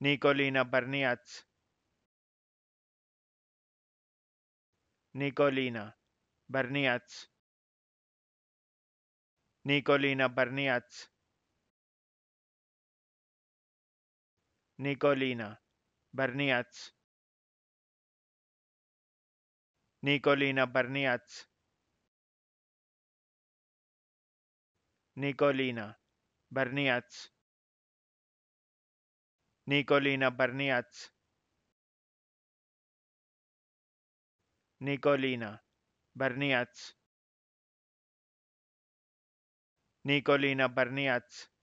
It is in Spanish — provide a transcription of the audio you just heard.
Nicolina Berniats. Nicolina Berniats. Nicolina Berniats. Nicolina Berniats. Nicolina Berniats. Nicolina Barniatz. Nicolina Barniatz. Nicolina Barniatz. Nicolina Barniatz.